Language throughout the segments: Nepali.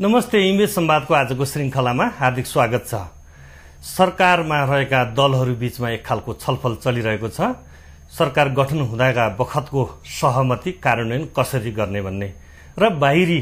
नमस्ते इमेज सम्वादको आजको श्रृङ्खलामा हार्दिक स्वागत छ सरकारमा रहेका दलहरू बीचमा एक खालको छलफल चलिरहेको छ सरकार गठन हुँदाका बखतको सहमति कार्यान्वयन कसरी गर्ने भन्ने र बाहिरी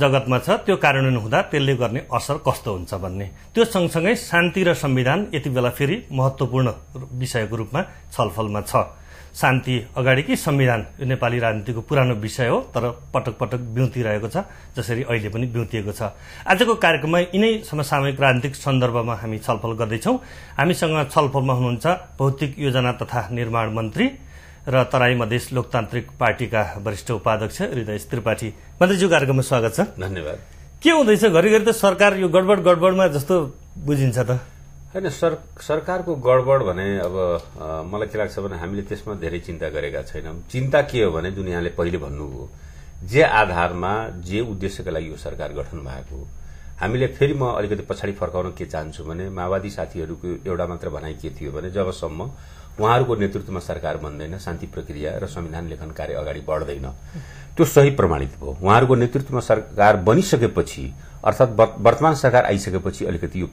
जगतमा छ त्यो कार्यान्वयन हुँदा त्यसले गर्ने असर कस्तो हुन्छ भन्ने त्यो सँगसँगै शान्ति र संविधान यति बेला फेरि महत्वपूर्ण विषयको रूपमा छलफलमा छ शान्ति अगाडि कि संविधान यो नेपाली राजनीतिको पुरानो विषय हो तर पटक पटक बिउतिरहेको छ जसरी अहिले पनि बिउतिएको छ आजको कार्यक्रममा यिनै समसामयिक राजनीतिक सन्दर्भमा हामी छलफल गर्दैछौँ हामीसँग छलफलमा हुनुहुन्छ भौतिक योजना तथा निर्माण मन्त्री र तराई मधेस लोकतान्त्रिक पार्टीका वरिष्ठ उपाध्यक्ष हृदय त्रिपाठी मन्त्रीज्यू कार्यक्रममा स्वागत छ धन्यवाद के हुँदैछ घरिघरि त सरकार यो गडबड गडबडमा जस्तो बुझिन्छ त होइन सर सरकारको गडबड भने अब मलाई के लाग्छ भने हामीले त्यसमा धेरै चिन्ता गरेका छैनौँ चिन्ता के हो भने जुन यहाँले पहिले भन्नुभयो जे आधारमा जे उद्देश्यका लागि यो सरकार गठन भएको हामीले फेरि म अलिकति पछाडि फर्काउन के चाहन्छु भने माओवादी साथीहरूको एउटा मात्र भनाइ के थियो भने जबसम्म उहाँहरूको नेतृत्वमा सरकार बन्दैन शान्ति प्रक्रिया र संविधान लेखन कार्य अगाडि बढ्दैन त्यो सही प्रमाणित भयो उहाँहरूको नेतृत्वमा सरकार बनिसकेपछि अर्थात् वर्तमान सरकार आइसकेपछि अलिकति यो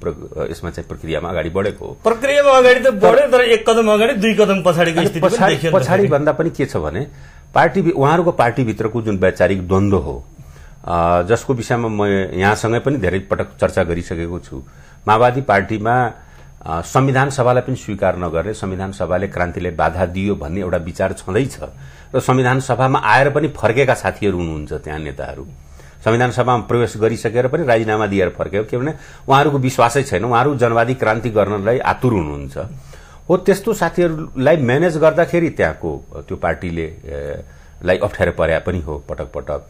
यसमा चाहिँ प्रक्रियामा अगाडि बढेको प्रक्रियामा अगाडि त बढ्यो तर एक कदम अगाडि दुई कदम पछाडि भन्दा पनि के छ भने पार्टी उहाँहरूको पार्टीभित्रको जुन वैचारिक द्वन्द्व हो जसको विषयमा म यहाँसँगै पनि धेरै पटक चर्चा गरिसकेको छु माओवादी पार्टीमा संविधान सभालाई पनि स्वीकार नगर्ने संविधान सभाले क्रान्तिले बाधा दियो भन्ने एउटा विचार छँदैछ र संविधान सभामा आएर पनि फर्केका साथीहरू हुनुहुन्छ त्यहाँ नेताहरू संविधान सभामा प्रवेश गरिसकेर पनि राजीनामा दिएर फर्क्यो किनभने उहाँहरूको विश्वासै छैन उहाँहरू जनवादी क्रान्ति गर्नलाई आतुर हुनुहुन्छ हो त्यस्तो साथीहरूलाई म्यानेज गर्दाखेरि त्यहाँको त्यो पार्टीले लाई अप्ठ्यारो परे पनि हो पटक पटक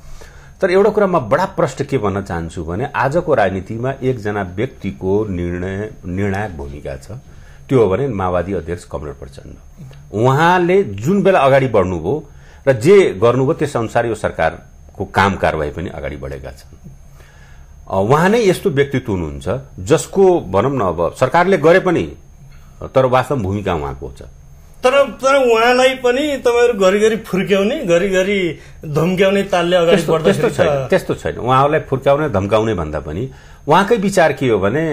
तर एउटा कुरा म बडा प्रश्न के भन्न चाहन्छु भने आजको राजनीतिमा एकजना व्यक्तिको निर्णय निर्णायक भूमिका छ त्यो हो भने माओवादी अध्यक्ष कमल प्रचण्ड उहाँले जुन बेला अगाडि बढ्नुभयो र जे गर्नुभयो त्यस अनुसार यो सरकारको काम कारवाही पनि अगाडि बढेका छन् उहाँ नै यस्तो व्यक्तित्व हुनुहुन्छ जसको भनौँ न अब सरकारले गरे पनि तर वास्तव भूमिका उहाँको छ तर तर उहाँलाई पनि तपाईँहरू घरिघरि फुर्क्याउने घरिघरि धम्क्याउने तालले अगाडि त्यस्तो छैन त्यस्तो छैन उहाँहरूलाई फुर्क्याउने धम्काउने भन्दा पनि उहाँकै विचार के हो भने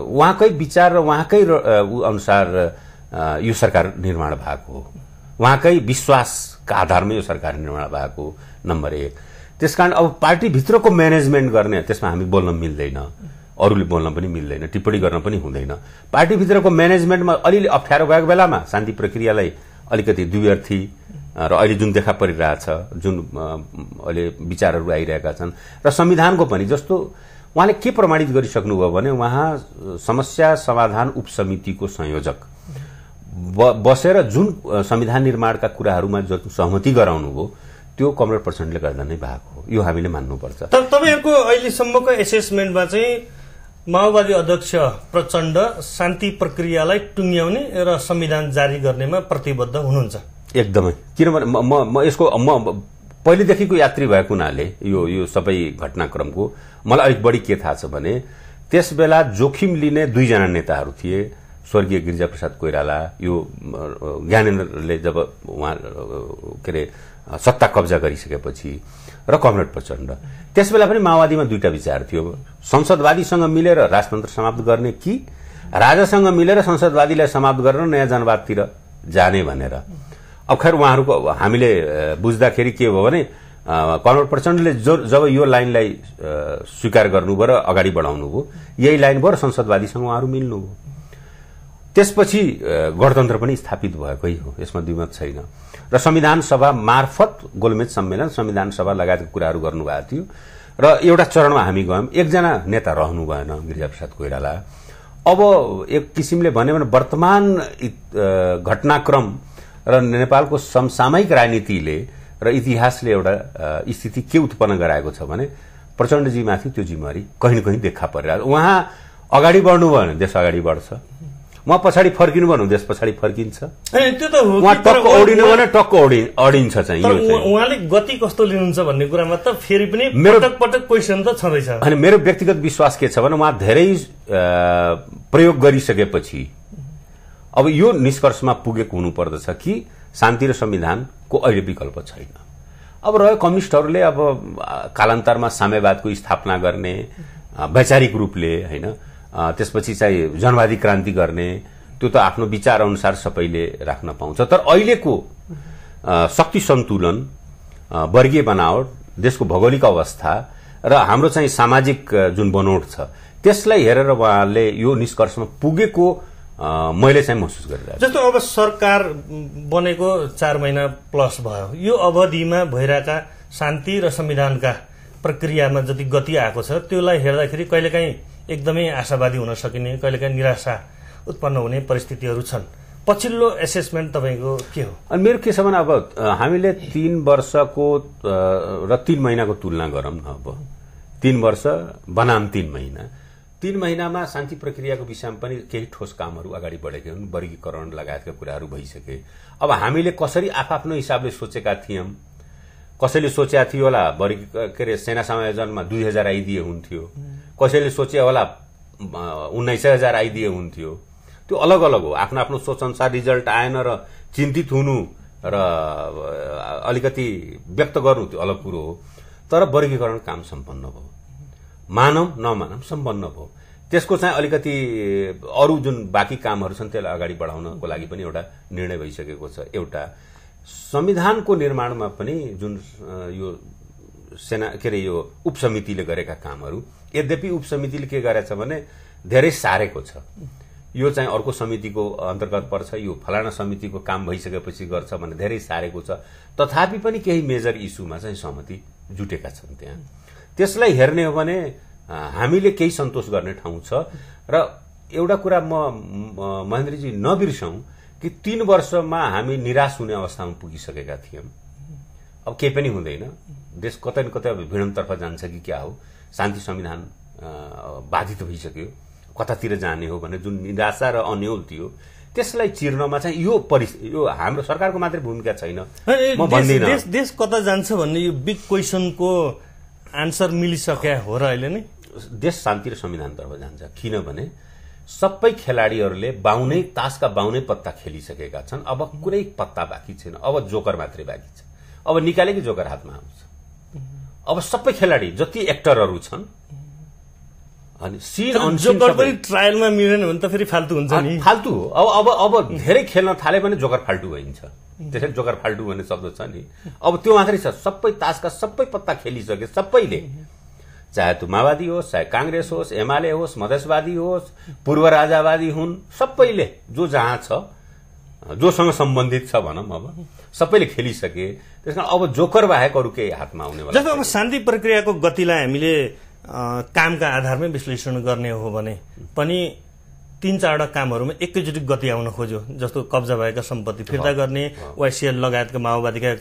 उहाँकै विचार र उहाँकै अनुसार यो सरकार निर्माण भएको हो उहाँकै विश्वासका आधारमा यो सरकार निर्माण भएको नम्बर एक त्यसकारण अब पार्टीभित्रको म्यानेजमेन्ट गर्ने त्यसमा हामी बोल्न मिल्दैन अरूले बोल्न पनि मिल्दैन टिप्पणी गर्न पनि हुँदैन पार्टीभित्रको म्यानेजमेन्टमा अलिअलि अप्ठ्यारो गएको बेलामा शान्ति प्रक्रियालाई अलिकति दुव्यर्थी र अहिले जुन देखा परिरहेछ जुन अहिले विचारहरू आइरहेका छन् र संविधानको पनि जस्तो उहाँले के प्रमाणित गरिसक्नुभयो भने उहाँ समस्या समाधान उपसमितिको संयोजक बसेर जुन संविधान निर्माणका कुराहरूमा जुन सहमति गराउनुभयो त्यो कमरेड प्रचण्डले गर्दा नै भएको हो यो हामीले मान्नुपर्छ तर तपाईँहरूको अहिलेसम्मको एसेसमेन्टमा चाहिँ माओवादी अध्यक्ष प्रचण्ड शान्ति प्रक्रियालाई टुङ्ग्याउने र संविधान जारी गर्नेमा प्रतिबद्ध हुनुहुन्छ एकदमै किनभने म म यसको म पहिलेदेखिको यात्री भएको हुनाले यो यो सबै घटनाक्रमको मलाई अलिक बढी के थाहा छ भने त्यस बेला जोखिम लिने दुईजना नेताहरू थिए स्वर्गीय गिरिजाप्रसाद कोइराला यो ज्ञानेन्द्रले जब उहाँ के अरे सत्ता कब्जा गरिसकेपछि र कमरेड प्रचण्ड त्यसबेला पनि माओवादीमा दुईटा विचार थियो संसदवादीसँग मिलेर राजतन्त्र समाप्त गर्ने कि राजासँग मिलेर संसदवादीलाई समाप्त गरेर नयाँ जनवादतिर जाने भनेर अब खैर उहाँहरूको हामीले बुझ्दाखेरि के भयो भने कमरेड प्रचण्डले जब यो लाइनलाई स्वीकार गर्नुभयो र अगाडि बढाउनुभयो यही लाइन भयो र संसदवादीसँग उहाँहरू मिल्नुभयो त्यसपछि गणतन्त्र पनि स्थापित भएकै हो यसमा दुई छैन र संविधान सभा मार्फत गोलमेज सम्मेलन संविधान सभा लगायतका कुराहरू गर्नुभएको थियो र एउटा चरणमा हामी गयौँ एकजना नेता रहनु भएन गिरिजाप्रसाद कोइराला अब एक किसिमले भन्यो भने वर्तमान घटनाक्रम र नेपालको समसामयिक राजनीतिले र इतिहासले एउटा स्थिति के उत्पन्न गराएको छ भने प्रचण्डजीमाथि त्यो जिम्मेवारी कहीँ न कहीँ देखा परिरहेको उहाँ अगाडि बढ्नु भयो भने देश अगाडि बढ्छ उहाँ पछाडि फर्किनु भन्नु देश पछाडि फर्किन्छ टक्क भने टक्क अडिन्छ चाहिँ उहाँले गति कस्तो लिनुहुन्छ भन्ने कुरामा त फेरि पनि मेरो पटक क्वेसन त छँदैछ अनि मेरो व्यक्तिगत विश्वास के छ भने उहाँ धेरै प्रयोग गरिसकेपछि अब यो निष्कर्षमा पुगेको हुनुपर्दछ कि शान्ति र संविधानको अहिले विकल्प छैन अब रह्यो कम्युनिस्टहरूले अब कालान्तरमा साम्यवादको स्थापना गर्ने वैचारिक रूपले होइन त्यसपछि चाहिँ जनवादी क्रान्ति गर्ने त्यो त आफ्नो विचार अनुसार सबैले राख्न पाउँछ तर अहिलेको शक्ति सन्तुलन वर्गीय बनावट देशको भौगोलिक अवस्था र हाम्रो चाहिँ सामाजिक जुन बनोट छ त्यसलाई हेरेर उहाँहरूले यो निष्कर्षमा पुगेको मैले चाहिँ महसुस गरिरहेको जस्तो अब सरकार बनेको चार महिना प्लस भयो यो अवधिमा भइरहेका शान्ति र संविधानका प्रक्रियामा जति गति आएको छ त्यसलाई हेर्दाखेरि कहिलेकाहीँ एकदमै आशावादी हुन सकिने कहिलेकाहीँ निराशा उत्पन्न हुने परिस्थितिहरू छन् पछिल्लो एसेसमेन्ट तपाईँको के हो अनि मेरो के छ भने अब हामीले तिन वर्षको र तिन महिनाको तुलना गरौँ न अब तिन वर्ष बनाम तिन महिना तिन महिनामा शान्ति प्रक्रियाको विषयमा पनि केही ठोस कामहरू अगाडि बढेका हुन् वर्गीकरण लगायतका कुराहरू भइसके अब हामीले कसरी आफ्नो हिसाबले सोचेका थियौँ कसैले सोचेका थियो होला भरि के अरे सेना समायोजनमा दुई हजार आइदिए हुन्थ्यो कसैले सोचे होला उन्नाइस हजार आइदिए हुन्थ्यो त्यो अलग अलग हो आफ्नो आफ्नो सोच अनुसार रिजल्ट आएन र चिन्तित हुनु र अलिकति व्यक्त गर्नु त्यो अलग कुरो हो तर वर्गीकरण काम सम्पन्न भयो मानौँ नमानौँ सम्पन्न भयो त्यसको चाहिँ अलिकति अरू जुन बाँकी कामहरू छन् त्यसलाई अगाडि बढाउनको लागि पनि एउटा निर्णय भइसकेको छ एउटा संविधानको निर्माणमा पनि जुन यो सेना के अरे यो उपसमितिले गरेका कामहरू यद्यपि उपसमितिले के गरेछ भने धेरै सारेको छ यो चाहिँ अर्को समितिको अन्तर्गत पर्छ यो फलाना समितिको काम भइसकेपछि गर्छ भने धेरै सारेको छ तथापि पनि केही मेजर इस्युमा चाहिँ सहमति जुटेका छन् त्यहाँ त्यसलाई हेर्ने हो भने हामीले केही सन्तोष गर्ने ठाउँ छ र एउटा कुरा म महेन्द्रजी नबिर्सौँ कि तीन वर्षमा हामी निराश हुने अवस्थामा पुगिसकेका थियौँ अब केही पनि हुँदैन देश कतै न कतै अब भिडमतर्फ जान्छ कि क्या हो शान्ति संविधान बाधित भइसक्यो कतातिर जाने हो भने जुन निराशा र अन्यल थियो त्यसलाई चिर्नमा चाहिँ यो परि यो हाम्रो सरकारको मात्रै भूमिका छैन देश, देश कता जान्छ भन्ने यो बिग क्वेसनको आन्सर मिलिसकेका हो र अहिले नै देश शान्ति र संविधानतर्फ जान्छ किनभने सबै खेलाडीहरूले बाहुनै तासका बाहुनै पत्ता खेलिसकेका छन् अब कुनै पत्ता बाँकी छैन अब जोकर मात्रै बाँकी छ अब निकालेकै जोकर हातमा आउँछ अब सबै खेलाडी जति एक्टरहरू छन् अनि सिन जोकर पनि ट्रायलमा मिलेन भने त फेरि फाल्तु हुन्छ नि फाल्तु हो अब अब अब धेरै खेल्न थाले पनि जोकर फाल्टु भइन्छ त्यसरी जोकर फाल्टु भन्ने शब्द छ नि अब त्यो मात्रै छ सबै तासका सबै पत्ता खेलिसके सबैले चाहे त्यो माओवादी होस् चाहे काङ्ग्रेस होस् एमाले होस् मधेसवादी होस् पूर्व राजावादी हुन् सबैले जो जहाँ छ जोसँग सम्बन्धित छ भनौँ अब सबैले खेलिसके त्यस कारण अब जोकर बाहेक अरू केही हातमा आउने जस्तो अब शान्ति प्रक्रियाको गतिलाई हामीले कामका आधारमै विश्लेषण गर्ने हो भने पनि तिन चारवटा कामहरूमा एकैचोटि गति आउन खोज्यो जस्तो कब्जा भएका सम्पत्ति फिर्ता गर्ने वाइसिएल लगायतका माओवादीका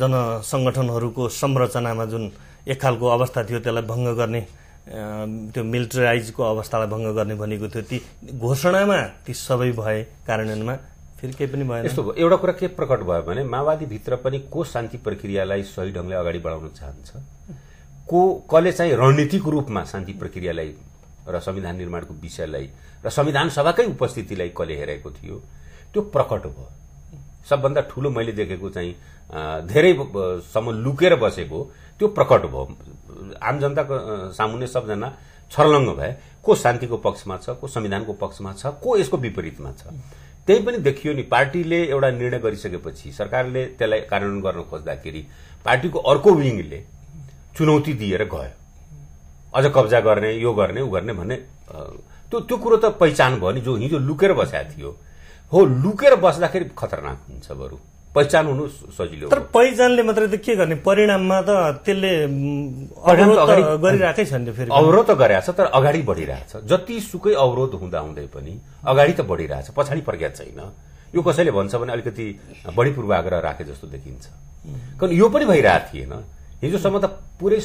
जनसङ्गठनहरूको संरचनामा जुन एक खालको अवस्था थियो त्यसलाई भङ्ग गर्ने त्यो मिलिटराइजको अवस्थालाई भङ्ग गर्ने भनेको थियो ती घोषणामा ती सबै भए कार्यान्वयनमा फेरि केही पनि भएन यस्तो एउटा कुरा के प्रकट भयो भने माओवादीभित्र पनि को शान्ति प्रक्रियालाई सही ढङ्गले अगाडि बढाउन चाहन्छ को कसले चाहिँ रणनीतिक रूपमा शान्ति प्रक्रियालाई र संविधान निर्माणको विषयलाई र संविधान सभाकै उपस्थितिलाई कसले हेरेको थियो त्यो प्रकट भयो सबभन्दा ठुलो मैले देखेको चाहिँ धेरैसम्म लुकेर बसेको त्यो प्रकट भयो आम जनताको सामुन्ने सबजना छर्लङ्ग भए को शान्तिको पक्षमा छ को संविधानको पक्षमा छ को यसको विपरीतमा छ त्यही पनि देखियो नि पार्टीले एउटा निर्णय गरिसकेपछि सरकारले त्यसलाई कार्यान्वयन गर्न खोज्दाखेरि पार्टीको अर्को विङले चुनौती दिएर गयो अझ कब्जा गर्ने यो गर्ने ऊ गर्ने भन्ने त्यो त्यो कुरो त पहिचान भयो नि जो हिजो लुकेर बसेको थियो हो लुकेर बस्दाखेरि खतरनाक हुन्छ बरु पहिचान हुनु सजिलो तर पहिचानले मात्रै त के गर्ने परिणाममा त त्यसले गरिरहेकै छ नि अवरोध त गरिरहेको छ तर अगाडि बढिरहेछ जति सुकै अवरोध हुँदा हुँदै पनि अगाडि त बढिरहेछ पछाडि फर्किया छैन यो कसैले भन्छ भने अलिकति बढी पूर्वाग्रह राखे जस्तो देखिन्छ किन यो पनि भइरहेको थिएन हिजोसम्म त पुरै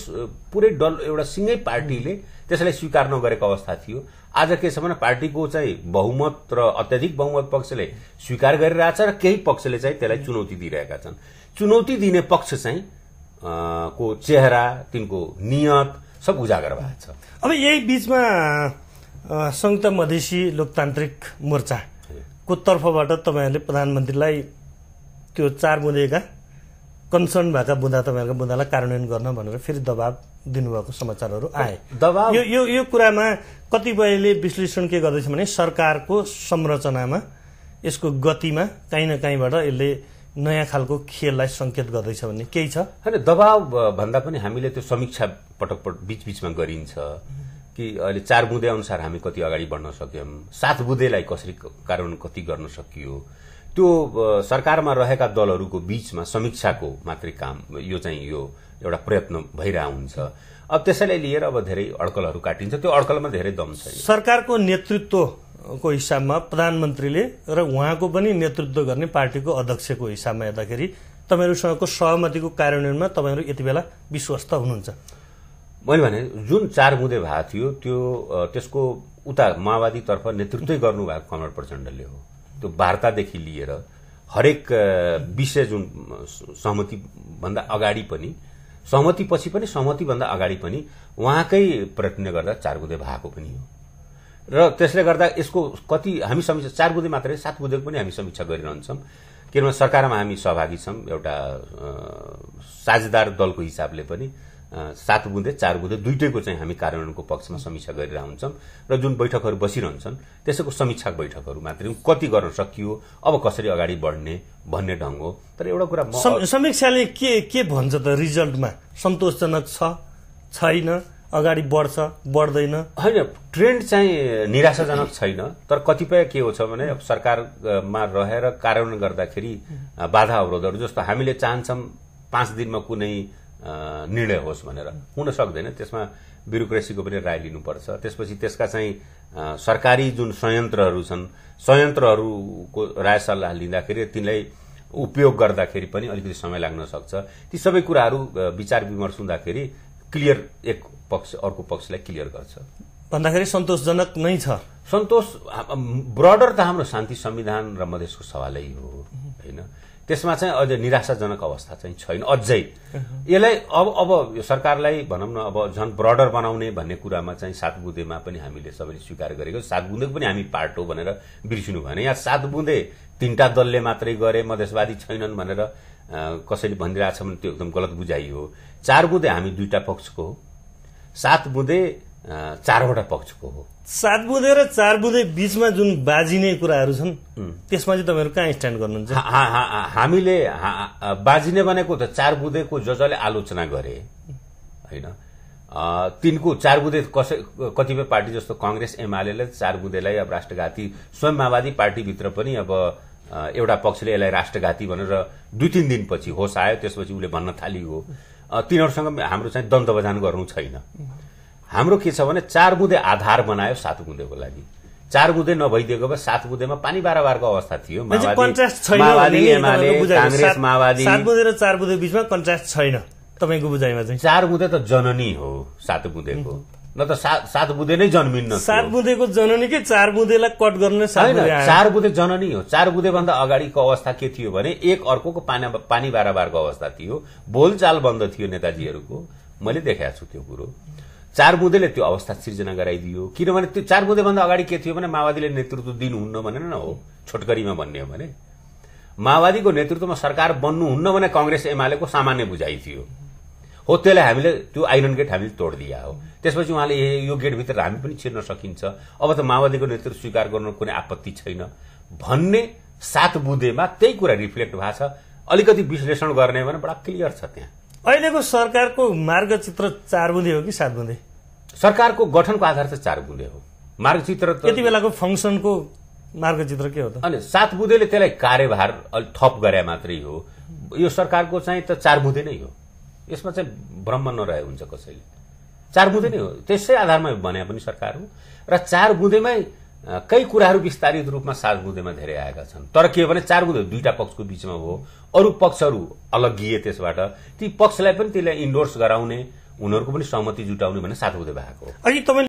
पुरै डल एउटा सिङ्गै पार्टीले त्यसलाई स्वीकार नगरेको अवस्था थियो आज के छ भने पार्टीको चाहिँ बहुमत र अत्याधिक बहुमत पक्षले स्वीकार गरिरहेछ र केही पक्षले चाहिँ त्यसलाई चुनौती दिइरहेका छन् चुनौती दिने पक्ष चाहिँ को चेहरा तिनको नियत सब उजागर भएको छ अब यही बिचमा संयुक्त मधेसी लोकतान्त्रिक मोर्चाको तर्फबाट तपाईँहरूले प्रधानमन्त्रीलाई त्यो चार बुँदेका कन्सर्न भएका बुँदा तपाईँहरूको बुँदालाई कार्यान्वयन गर्न भनेर फेरि दबाब दिनुभएको समाचारहरू आए दबाब यो यो यो कुरामा कतिपयले विश्लेषण के गर्दैछ भने सरकारको संरचनामा यसको गतिमा काहीँ न काहीँबाट यसले नयाँ खालको खेललाई सङ्केत गर्दैछ भन्ने केही छ होइन दबाव भन्दा पनि हामीले त्यो समीक्षा पटक पटक बिचबिचमा गरिन्छ कि अहिले चार बुँदे अनुसार हामी कति अगाडि बढ्न सक्यौँ सात बुँदेलाई कसरी कारण कति गर्न सकियो त्यो सरकारमा रहेका दलहरूको बीचमा समीक्षाको मात्रै काम यो चाहिँ यो एउटा प्रयत्न भइरहेको हुन्छ अब त्यसैलाई लिएर अब धेरै अड्कलहरू काटिन्छ त्यो अड्कलमा धेरै दम छ सरकारको नेतृत्वको हिसाबमा प्रधानमन्त्रीले र उहाँको पनि नेतृत्व गर्ने पार्टीको अध्यक्षको हिसाबमा हेर्दाखेरि तपाईँहरूसँगको सहमतिको कार्यान्वयनमा तपाईँहरू यति बेला विश्वस्त हुनुहुन्छ मैले भने जुन चार बुँदे भएको थियो त्यो त्यसको उता माओवादीतर्फ नेतृत्वै गर्नुभएको कमल प्रचण्डले हो त्यो वार्तादेखि लिएर हरेक विषय जुन सहमतिभन्दा अगाडि पनि सहमतिपछि पनि सहमतिभन्दा अगाडि पनि उहाँकै पर्यटनले गर्दा चारबुधे भएको पनि हो र त्यसले गर्दा यसको कति हामी समीक्षा चार बुधे मात्रै सात बुधेको पनि हामी समीक्षा गरिरहन्छौँ किनभने सरकारमा हामी सहभागी छौँ एउटा साझेदार दलको हिसाबले पनि सात बुँदे चार बुँदे दुइटैको चाहिँ हामी कार्यान्वयनको पक्षमा समीक्षा गरिरहन्छौँ र जुन बैठकहरू बसिरहन्छन् त्यसैको समीक्षा बैठकहरू मात्रै कति गर्न सकियो अब कसरी अगाडि बढ्ने भन्ने ढङ्ग हो तर एउटा कुरा समीक्षाले के के भन्छ त रिजल्टमा सन्तोषजनक छ छैन अगाडि बढ्छ बढ्दैन होइन ट्रेन्ड चाहिँ निराशाजनक छैन तर कतिपय के हो छ भने अब सरकारमा रहेर कार्यान्वयन गर्दाखेरि बाधा अवरोधहरू जस्तो हामीले चाहन्छौँ पाँच दिनमा कुनै निर्णय होस् भनेर हुन सक्दैन त्यसमा ब्युरोक्रेसीको पनि राय लिनुपर्छ त्यसपछि त्यसका चाहिँ सरकारी जुन संयन्त्रहरू छन् संयन्त्रहरूको राय सल्लाह लिँदाखेरि तिनलाई उपयोग गर्दाखेरि पनि अलिकति समय लाग्न सक्छ ती सबै कुराहरू विचार विमर्श हुँदाखेरि क्लियर एक पक्ष अर्को पक्षलाई क्लियर गर्छ भन्दाखेरि सन्तोषजनक नै छ सन्तोष ब्रडर त हाम्रो शान्ति संविधान र मधेसको सवालै हो होइन त्यसमा चाहिँ अझ निराशाजनक अवस्था चाहिँ छैन अझै यसलाई अब अब सरकारलाई भनौँ न अब झन् ब्रडर बनाउने भन्ने कुरामा चाहिँ सात बुँदेमा पनि हामीले सबैले स्वीकार गरेको सात बुँदेको पनि हामी पार्ट हो भनेर बिर्सिनु भएन यहाँ बुँदे तिनवटा दलले मात्रै गरे मधेसवादी छैनन् भनेर कसैले भनिरहेछ भने त्यो एकदम गलत बुझाइ हो चार बुँदे हामी दुईवटा पक्षको हो सात बुँदे चारवटा पक्षको हो सात बुधे र चार बुधे बिचमा जुन बाजिने कुराहरू छन् त्यसमा चाहिँ तपाईँहरू कहाँ स्ट्यान्ड गर्नुहुन्छ हामीले बाजिने भनेको त चार बुधेको जसले आलोचना गरे होइन तिनको चार बुधे कसै कतिपय पार्टी जस्तो कङ्ग्रेस एमाले चार बुधेलाई अब राष्ट्रघाती स्वयं माओवादी पार्टीभित्र पनि अब एउटा पक्षले यसलाई राष्ट्रघाती भनेर दुई तिन दिनपछि होस आयो त्यसपछि उसले भन्न थालियो तिनीहरूसँग हाम्रो चाहिँ दन्त गर्नु छैन हाम्रो के छ भने चार बुँदे आधार बनायो सात बुँदेको लागि चार बुँदे नभइदिएको भए सात बुँदेमा पानी बाह्र बारको अवस्था थियो तपाईँको बुझाइमा चाहिँ चार बुँदे त जननी हो सात बुँदेको न त सात सात बुँदे नै जन्मिन्न सात बुँदेको जननी के चार बुँदेलाई कट गर्न चार बुँदे जननी हो चार भन्दा अगाडिको अवस्था के थियो भने एक अर्को पानी बारम्बारको अवस्था थियो बोलचाल बन्द थियो नेताजीहरूको मैले देखाएको छु त्यो कुरो चार बुँदेले त्यो अवस्था सिर्जना गराइदियो किनभने त्यो चार बुँदैभन्दा अगाडि के थियो भने माओवादीले नेतृत्व दिनुहुन्न भनेर न हो छोटकरीमा भन्ने हो भने माओवादीको नेतृत्वमा सरकार बन्नुहुन्न भने कङ्ग्रेस एमालेको सामान्य बुझाइ थियो हो त्यसलाई हामीले त्यो आइरन गेट हामीले तोडिदिया हो त्यसपछि उहाँले ए यो गेटभित्र हामी पनि छिर्न सकिन्छ अब त माओवादीको नेतृत्व स्वीकार गर्नु कुनै आपत्ति छैन भन्ने सात बुँदेमा त्यही कुरा रिफ्लेक्ट भएको छ अलिकति विश्लेषण गर्ने भने बडा क्लियर छ त्यहाँ अहिलेको सरकारको मार्गचित्र चार बुँदे हो कि सात बुँदे सरकारको गठनको आधार त चार बुँदे हो मार्गचित्र त्यति बेलाको फङ्सनको मार्गचित्र के हो त अनि सात बुँदेले त्यसलाई कार्यभार अलिक थप गरे मात्रै हो यो सरकारको चाहिँ त चार बुँदे नै हो यसमा चाहिँ भ्रम नरहे हुन्छ कसैले चार बुँदे नै हो त्यसै आधारमा भने पनि सरकार हो र चार बुँदेमै कै कुराहरू विस्तारित रूपमा सात बुँदेमा धेरै आएका छन् तर के भने चार बुँदे दुईटा पक्षको बिचमा हो अरू पक्षहरू अलगिए त्यसबाट ती पक्षलाई पनि त्यसलाई इन्डोर्स गराउने उनीहरूको पनि सहमति जुटाउने भने सात बुँदे भएको